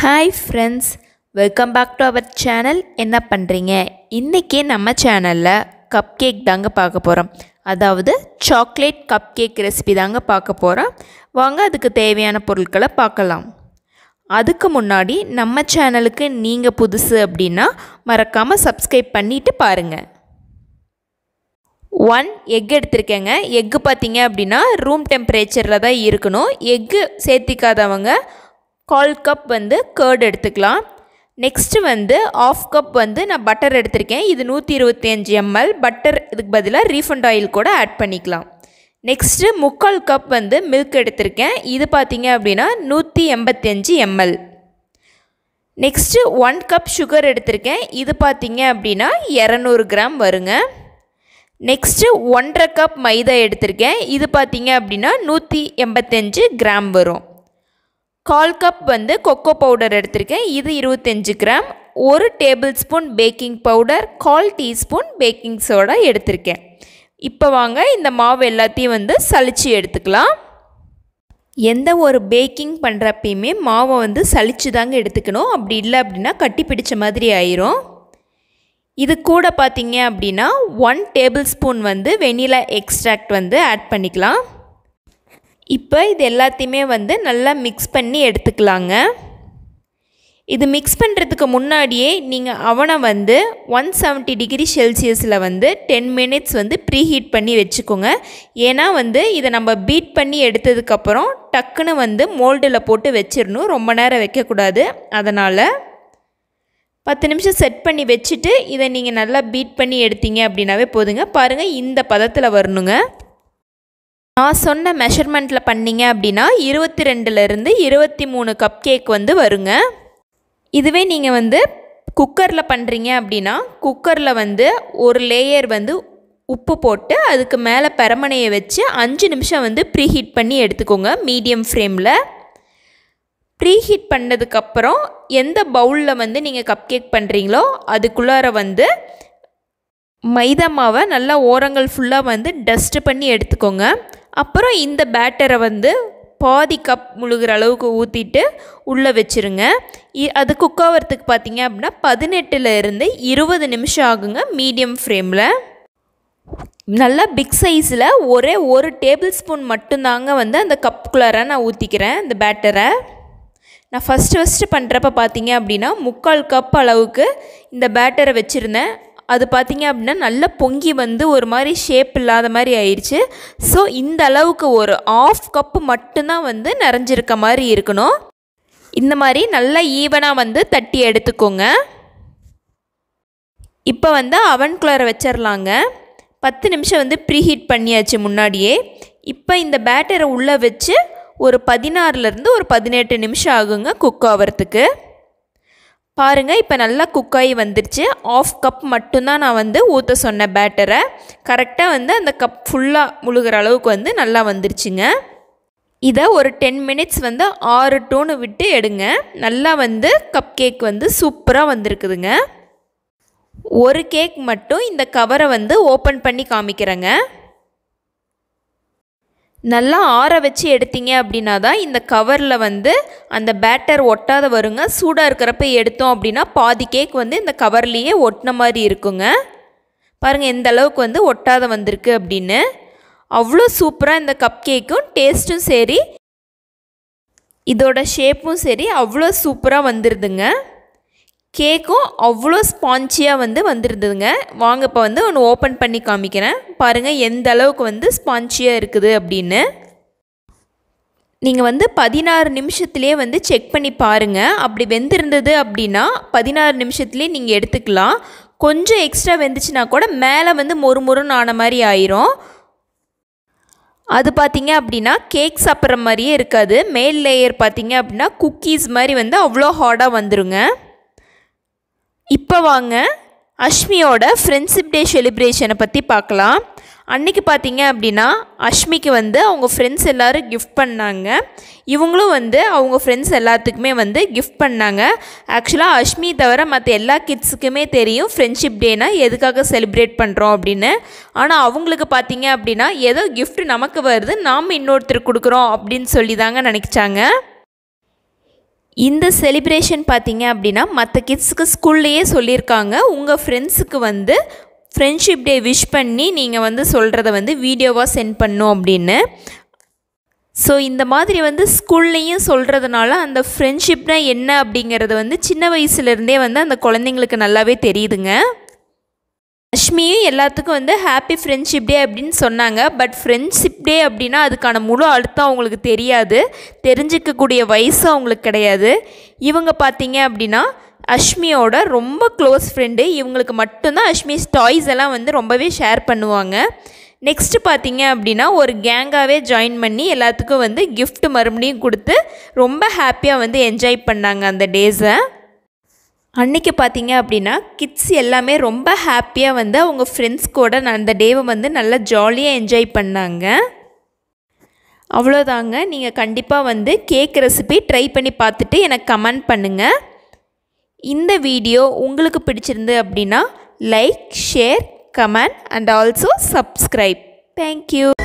hi friends welcome back to our channel என்ன பண்ணுறீங்க இன்றைக்கி நம்ம சேனலில் கப் கேக் தாங்க பார்க்க போகிறோம் அதாவது சாக்லேட் கப் கேக் ரெசிபி தாங்க பார்க்க போகிறோம் வாங்க அதுக்கு தேவையான பொருட்களை பார்க்கலாம் அதுக்கு முன்னாடி நம்ம சேனலுக்கு நீங்கள் புதுசு அப்படின்னா மறக்காமல் சப்ஸ்கிரைப் பண்ணிவிட்டு பாருங்கள் ஒன் எக் எடுத்திருக்கேங்க எக்கு பார்த்தீங்க அப்படின்னா ரூம் டெம்பரேச்சரில் தான் இருக்கணும் எக்கு சேர்த்திக்காதவங்க கால் கப் வந்து கேர்டு எடுத்துக்கலாம் நெக்ஸ்ட்டு வந்து ஆஃப் கப் வந்து நான் பட்டர் எடுத்திருக்கேன் இது நூற்றி இருபத்தி அஞ்சு எம்எல் பட்டர் இதுக்கு பதிலாக ரீஃபண்ட் ஆயில் கூட ஆட் பண்ணிக்கலாம் நெக்ஸ்ட்டு முக்கால் கப் வந்து மில்க் எடுத்திருக்கேன் இது பார்த்திங்க அப்படின்னா நூற்றி எண்பத்தஞ்சு ML next one cup sugar எடுத்திருக்கேன் இது பார்த்திங்க அப்படின்னா இரநூறு கிராம் வருங்க நெக்ஸ்ட்டு ஒன்றரை கப் மைதா எடுத்திருக்கேன் இது பார்த்திங்க அப்படின்னா நூற்றி எண்பத்தஞ்சு கிராம் வரும் கால் கப் வந்து கொக்கோ பவுடர் எடுத்திருக்கேன் இது இருபத்தஞ்சு கிராம் ஒரு டேபிள் ஸ்பூன் பேக்கிங் பவுடர் கால் டீஸ்பூன் பேக்கிங் சோடா எடுத்திருக்கேன் இப்போ வாங்க இந்த மாவு எல்லாத்தையும் வந்து சளிச்சு எடுத்துக்கலாம் எந்த ஒரு பேக்கிங் பண்ணுறப்பயுமே மாவை வந்து சளிச்சு தாங்க எடுத்துக்கணும் அப்படி இல்லை அப்படின்னா கட்டி பிடிச்ச மாதிரி ஆயிரும் இது கூட பார்த்தீங்க அப்படின்னா ஒன் டேபிள் ஸ்பூன் வந்து வெனிலா எக்ஸ்ட்ராக்ட் வந்து ஆட் பண்ணிக்கலாம் இப்போ இது எல்லாத்தையுமே வந்து நல்லா மிக்ஸ் பண்ணி எடுத்துக்கலாங்க இது மிக்ஸ் பண்ணுறதுக்கு முன்னாடியே நீங்கள் அவனை வந்து ஒன் செவன்ட்டி டிகிரி செல்சியஸில் வந்து டென் மினிட்ஸ் வந்து ப்ரீ ஹீட் பண்ணி வச்சுக்கோங்க ஏன்னா வந்து இதை நம்ம பீட் பண்ணி எடுத்ததுக்கப்புறம் டக்குன்னு வந்து மோல்டில் போட்டு வச்சிடணும் ரொம்ப நேரம் வைக்கக்கூடாது அதனால் பத்து நிமிஷம் செட் பண்ணி வச்சுட்டு இதை நீங்கள் நல்லா பீட் பண்ணி எடுத்தீங்க அப்படின்னாவே போதுங்க பாருங்கள் இந்த பதத்தில் வரணுங்க நான் சொன்ன மெஷர்மெண்ட்டில் பண்ணிங்க அப்படின்னா இருபத்தி ரெண்டுலேருந்து இருபத்தி மூணு கப் கேக் வந்து வருங்க இதுவே நீங்கள் வந்து குக்கரில் பண்ணுறீங்க அப்படின்னா குக்கரில் வந்து ஒரு லேயர் வந்து உப்பு போட்டு அதுக்கு மேலே பெரமனையை வச்சு அஞ்சு நிமிஷம் வந்து ப்ரீஹீட் பண்ணி எடுத்துக்கோங்க மீடியம் ஃப்ரேமில் ப்ரீஹீட் பண்ணதுக்கப்புறம் எந்த பவுலில் வந்து நீங்கள் கப் கேக் பண்ணுறீங்களோ அதுக்குள்ளார வந்து மைதா மாவை நல்லா ஓரங்கள் ஃபுல்லாக வந்து டஸ்ட்டு பண்ணி எடுத்துக்கோங்க அப்புறம் இந்த பேட்டரை வந்து பாதி கப் முழுகிற அளவுக்கு ஊற்றிட்டு உள்ளே வச்சுருங்க அது குக் ஆகிறதுக்கு பார்த்தீங்க அப்படின்னா இருந்து இருபது நிமிஷம் ஆகுங்க மீடியம் ஃப்ளேமில் நல்லா பிக் சைஸில் ஒரே ஒரு டேபிள் ஸ்பூன் மட்டும்தாங்க வந்து அந்த கப் குலராக நான் ஊற்றிக்கிறேன் இந்த பேட்டரை நான் ஃபஸ்ட்டு ஃபஸ்ட்டு பண்ணுறப்ப பார்த்தீங்க அப்படின்னா முக்கால் கப் அளவுக்கு இந்த பேட்டரை வச்சுருந்தேன் அது பார்த்திங்க அப்படின்னா நல்லா பொங்கி வந்து ஒரு மாதிரி ஷேப் இல்லாத மாதிரி ஆயிடுச்சு ஸோ இந்த அளவுக்கு ஒரு ஆஃப் கப்பு மட்டும்தான் வந்து நிறைஞ்சிருக்க மாதிரி இருக்கணும் இந்த மாதிரி நல்லா ஈவனாக வந்து தட்டி எடுத்துக்கோங்க இப்போ வந்து அவன் குளரை வச்சிடலாங்க பத்து நிமிஷம் வந்து ப்ரீஹீட் பண்ணியாச்சு முன்னாடியே இப்போ இந்த பேட்டரை உள்ளே வச்சு ஒரு பதினாறுலேருந்து ஒரு பதினெட்டு நிமிஷம் ஆகுங்க குக் ஆகிறதுக்கு பாருங்கள் இப்போ நல்லா குக் ஆகி வந்துருச்சு ஆஃப் கப் மட்டும்தான் நான் வந்து ஊற்ற சொன்ன பேட்டரை கரெக்டாக வந்து அந்த கப் ஃபுல்லாக முழுகிற அளவுக்கு வந்து நல்லா வந்துருச்சுங்க இதை ஒரு டென் மினிட்ஸ் வந்து ஆறு டூனு விட்டு எடுங்க நல்லா வந்து கப் கேக் வந்து சூப்பராக வந்திருக்குதுங்க ஒரு கேக் மட்டும் இந்த கவரை வந்து ஓப்பன் பண்ணி காமிக்கிறேங்க நல்லா ஆற வச்சு எடுத்தீங்க அப்படின்னா தான் இந்த கவரில் வந்து அந்த பேட்டர் ஒட்டாத வருங்க சூடாக இருக்கிறப்ப எடுத்தோம் அப்படின்னா பாதி கேக் வந்து இந்த கவர்லேயே ஒட்டின மாதிரி இருக்குங்க பாருங்கள் எந்த அளவுக்கு வந்து ஒட்டாத வந்திருக்கு அப்படின்னு அவ்வளோ சூப்பராக இந்த கப் கேக்கும் டேஸ்ட்டும் சரி இதோட ஷேப்பும் சரி அவ்வளோ சூப்பராக வந்துடுதுங்க கேக்கும் அவ்வளோ ஸ்பான்ச்சியாக வந்து வந்திருந்ததுங்க வாங்க இப்போ வந்து ஒன்று ஓப்பன் பண்ணி காமிக்கிறேன் பாருங்கள் எந்த அளவுக்கு வந்து ஸ்பான்ச்சியாக இருக்குது அப்படின்னு நீங்கள் வந்து பதினாறு நிமிஷத்துலேயே வந்து செக் பண்ணி பாருங்கள் அப்படி வெந்திருந்தது அப்படின்னா பதினாறு நிமிஷத்துலேயே நீங்கள் எடுத்துக்கலாம் கொஞ்சம் எக்ஸ்ட்ரா வெந்துச்சுன்னா கூட மேலே வந்து மொறு மொறுன்னு ஆன மாதிரி ஆயிரும் அது பார்த்திங்க அப்படின்னா கேக் சாப்பிட்ற மாதிரியே இருக்காது மேல் லேயர் பார்த்திங்க அப்படின்னா குக்கீஸ் மாதிரி வந்து அவ்வளோ ஹார்டாக வந்துருங்க இப்போ வாங்க அஷ்மியோட ஃப்ரெண்ட்ஷிப் டே செலிப்ரேஷனை பற்றி பார்க்கலாம் அன்றைக்கி பார்த்தீங்க அப்படின்னா அஷ்மிக்கு வந்து அவங்க ஃப்ரெண்ட்ஸ் எல்லோரும் கிஃப்ட் பண்ணாங்க இவங்களும் வந்து அவங்க ஃப்ரெண்ட்ஸ் எல்லாத்துக்குமே வந்து கிஃப்ட் பண்ணாங்க ஆக்சுவலாக அஷ்மி தவிர மற்ற எல்லா கிட்ஸுக்குமே தெரியும் ஃப்ரெண்ட்ஷிப் டேனால் எதுக்காக செலிப்ரேட் பண்ணுறோம் அப்படின்னு ஆனால் அவங்களுக்கு பார்த்தீங்க அப்படின்னா ஏதோ கிஃப்ட் நமக்கு வருது நாம் இன்னொருத்தர் கொடுக்குறோம் அப்படின்னு சொல்லி தாங்க நினச்சாங்க இந்த செலிப்ரேஷன் பார்த்தீங்க அப்படின்னா மற்ற கிட்ஸுக்கு ஸ்கூல்லையே சொல்லியிருக்காங்க உங்கள் ஃப்ரெண்ட்ஸுக்கு வந்து ஃப்ரெண்ட்ஷிப் டே விஷ் பண்ணி நீங்கள் வந்து சொல்கிறத வந்து வீடியோவாக சென்ட் பண்ணும் அப்படின்னு ஸோ இந்த மாதிரி வந்து ஸ்கூல்லையும் சொல்கிறதுனால அந்த ஃப்ரெண்ட்ஷிப்னால் என்ன அப்படிங்கிறது வந்து சின்ன வயசுலேருந்தே வந்து அந்த குழந்தைங்களுக்கு நல்லாவே தெரியுதுங்க லக்ஷ்மியும் எல்லாத்துக்கும் வந்து ஹாப்பி ஃப்ரெண்ட்ஷிப் டே அப்படின்னு சொன்னாங்க பட் ஃப்ரெண்ட்ஷிப் டே அப்படின்னா அதுக்கான முழு அழுத்தம் அவங்களுக்கு தெரியாது தெரிஞ்சிக்கக்கூடிய வயசு அவங்களுக்கு கிடையாது இவங்க பார்த்தீங்க அப்படின்னா அஷ்மியோட ரொம்ப க்ளோஸ் ஃப்ரெண்டு இவங்களுக்கு மட்டும்தான் அஷ்மி ஸ்டாய்ஸ் எல்லாம் வந்து ரொம்பவே ஷேர் பண்ணுவாங்க நெக்ஸ்ட்டு பார்த்தீங்க அப்படின்னா ஒரு கேங்காகவே ஜாயின் பண்ணி எல்லாத்துக்கும் வந்து கிஃப்ட் மறுபடியும் கொடுத்து ரொம்ப ஹாப்பியாக வந்து என்ஜாய் பண்ணாங்க அந்த டேஸை அன்றைக்கி பார்த்தீங்க அப்படின்னா கிட்ஸ் எல்லாமே ரொம்ப ஹாப்பியாக வந்து அவங்க ஃப்ரெண்ட்ஸ் கூட அந்த டேவை வந்து நல்லா ஜாலியாக என்ஜாய் பண்ணாங்க அவ்வளோதாங்க நீங்கள் கண்டிப்பாக வந்து கேக் ரெசிபி ட்ரை பண்ணி பார்த்துட்டு எனக்கு கமெண்ட் பண்ணுங்கள் இந்த வீடியோ உங்களுக்கு பிடிச்சிருந்து அப்படின்னா like share comment and also subscribe thank you